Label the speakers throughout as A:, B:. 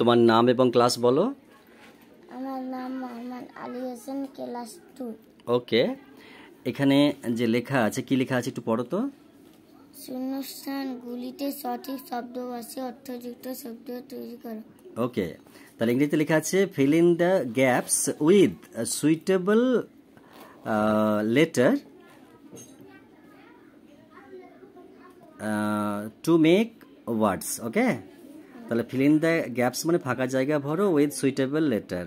A: তোমার নাম এবং ক্লাস বলো
B: আমার নাম Mohammad Ali Hossain class two
A: okay এখানে যে লেখা আছে কি লেখা আছে একটু পড়ো তো
B: গুলিতে সঠিক শব্দ বাসে অর্থযুক্ত শব্দ তৈরি করো
A: ওকে তাহলে ইংরেজিতে লেখা আছে fill in the gaps with suitable letter to make words okay তাহলে ফিলিং দ্য গ্যাপস মানে ফাঁকা জায়গা ভরো উইথ সুইটেবল লেটার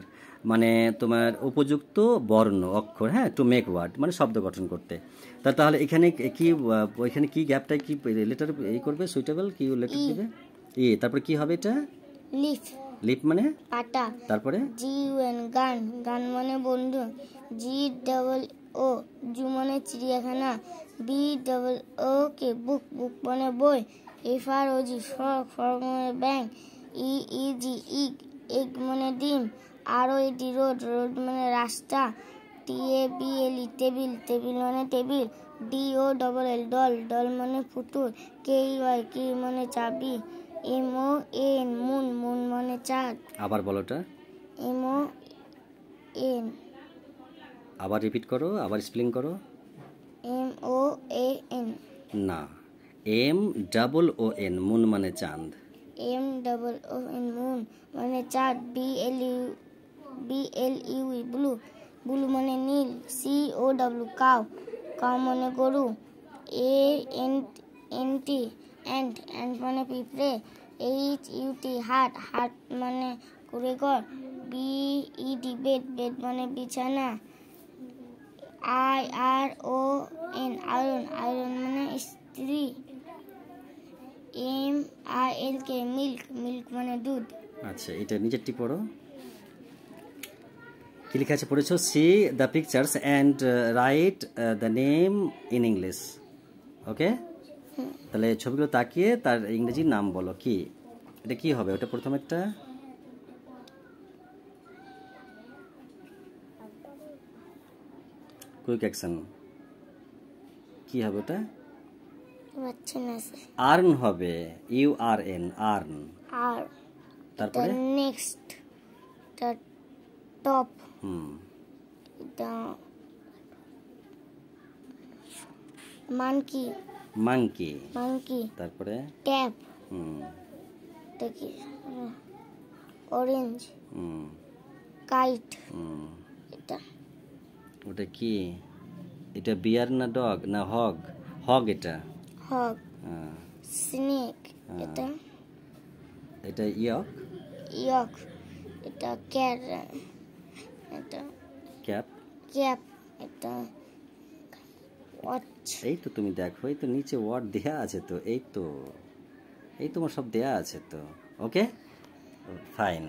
A: মানে তোমার উপযুক্ত বর্ণ অক্ষর হ্যাঁ টু মেক ওয়ার্ড মানে শব্দ গঠন করতে তা তাহলে এখানে কি এখানে কি গ্যাপটায় কি লেটার এই করবে সুইটেবল কি লেটার e. দেবে ই e, তারপরে কি হবে এটা লিফ লিপ মানে পাতা তারপরে
B: জি গান গান মানে বন্ধু জি ডাবল ও জুমনে চিড়িয়াখানা বি ডবল ও কে বুক বুক মনে বই F R O G frog frog ব্যাংক E E G E egg মনে ডিম R O A D road road মানে রাস্তা T A B L E table table মানে table D O double L doll doll মানে পুতুল কে ই ওয়াই কে মানে চাবি M O N moon moon মানে চাঁদ আবার বলোটা এম ও এন
A: আবার রিপিট করো আবার স্পেলিং করো
B: এম ও এ এন
A: না M double O N moon মানে চাঁদ
B: M double O N moon মানে চাঁদ B L U B L U blue blue মানে নীল C O W cow cow মানে গরু A N N T ant ant মানে পিঁপড়ে H U T hut hut মানে কুড়েঘর B E D bed bed মানে বিছানা I R O N iron iron মানে স্ত্রী M I L K milk milk মানে দুধ
A: আচ্ছা এটা নিচেরটি পড়ো কি লেখা আছে পড়েছো see the pictures and write the name in English okay তাহলে ছবিগুলো তাকিয়ে তার ইংরেজি নাম বলো কি এটা কি হবে ওটা প্রথম একটা কুইক অ্যাকশন কি হবে ওটা আর্ন হবে ইউ আর এন আর্ন আর তারপরে
B: next top hmm the monkey
A: monkey monkey তারপরে ট্যাপ হুম
B: দেখি orange uh, hmm kite
A: hmm ওটা কি এটা বিয়ার না ডগ না হগ হগ এটা হগ হ্যাঁ। স্নেক এটা হ্যাঁ। এটা ইয়ক
B: ইয়ক এটা ক্যার এটা ক্যাপ ক্যাপ এটা
A: এই তো তুমি দেখো এই তো নিচে ওয়ার্ড দেয়া আছে তো এই তো এই তোমার সব দেয়া আছে তো ওকে ফাইন